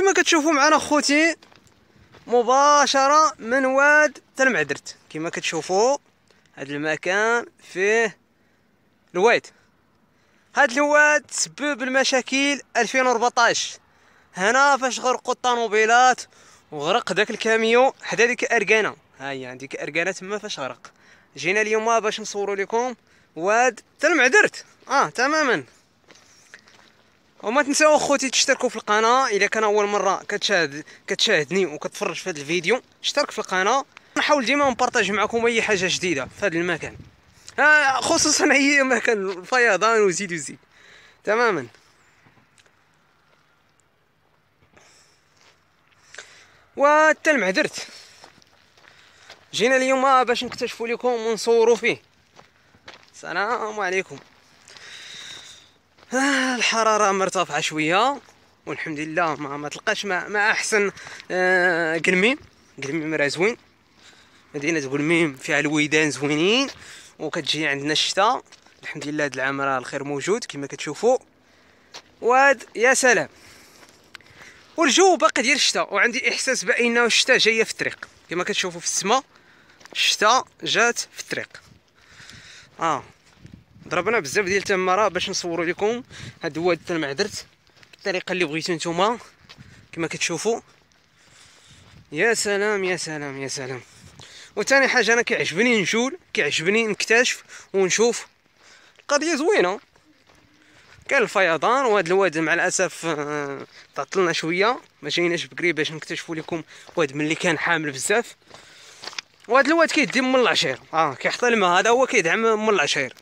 كما كتشوفوا معنا خوتي مباشره من واد تلمعدرت كما كتشوفوا هذا المكان فيه الواد هذا الواد تسبب المشاكل 2014 هنا فاش غرقوا الطوموبيلات وغرق داك الكاميو حدا ديك اركانه ها هي ديك اركانه تما فاش غرق جينا اليوم باش نصوروا لكم واد تلمعدرت اه تماما وما تنساو اخوتي تشتركوا في القناه اذا كان اول مره كتشاهد كتشاهدني وكتفرج في هذا الفيديو اشترك في القناه نحاول ديما نبارطاج معكم اي حاجه جديده في هذا المكان آه، خصوصا اي مكان فيضان وزيد وزيد تماما وحتى المعذرت جينا اليوم آه، باش نكتشفوا لكم ونصوروا فيه السلام عليكم آه، الحراره مرتفعه شويه والحمد لله ما ما تلقاش مع مع احسن آه قلميم مرا راه زوين مدينه قلميم فيها الويدان زوينين وكتجي عندنا الشتاء الحمد لله هذا العام راه الخير موجود كما كتشوفوا واد يا سلام والجو باقي ديال الشتاء وعندي احساس بانه الشتاء جايه في الطريق كما كتشوفوا في السماء الشتاء جات في الطريق اه ضربنا بزاف ديال التمارا باش نصوروا لكم هاد هو التلمع درت الطريقه اللي بغيتو نتوما كما كتشوفوا يا سلام يا سلام يا سلام وثاني حاجه انا كيعجبني نجول كيعجبني نكتشف ونشوف القضيه زوينه كان الفيضان وهاد الواد مع الاسف آه، تعطلنا شويه ما جايناش بكري باش نكتشفوا لكم واد ملي كان حامل بزاف وهاد الواد كيدي من العشير اه كيحط الماء هذا هو كيدعم من العشير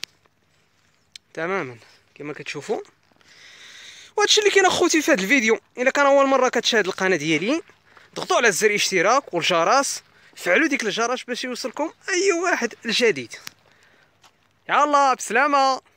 تماما كما كتشوفوا وهادشي اللي كاين اخوتي في هذا الفيديو الا كان اول مره كتشاهد القناه ديالي ضغطوا على زر الاشتراك والجرس فعلوا ديك الجرس باش يوصلكم اي واحد الجديد يلا بسلامه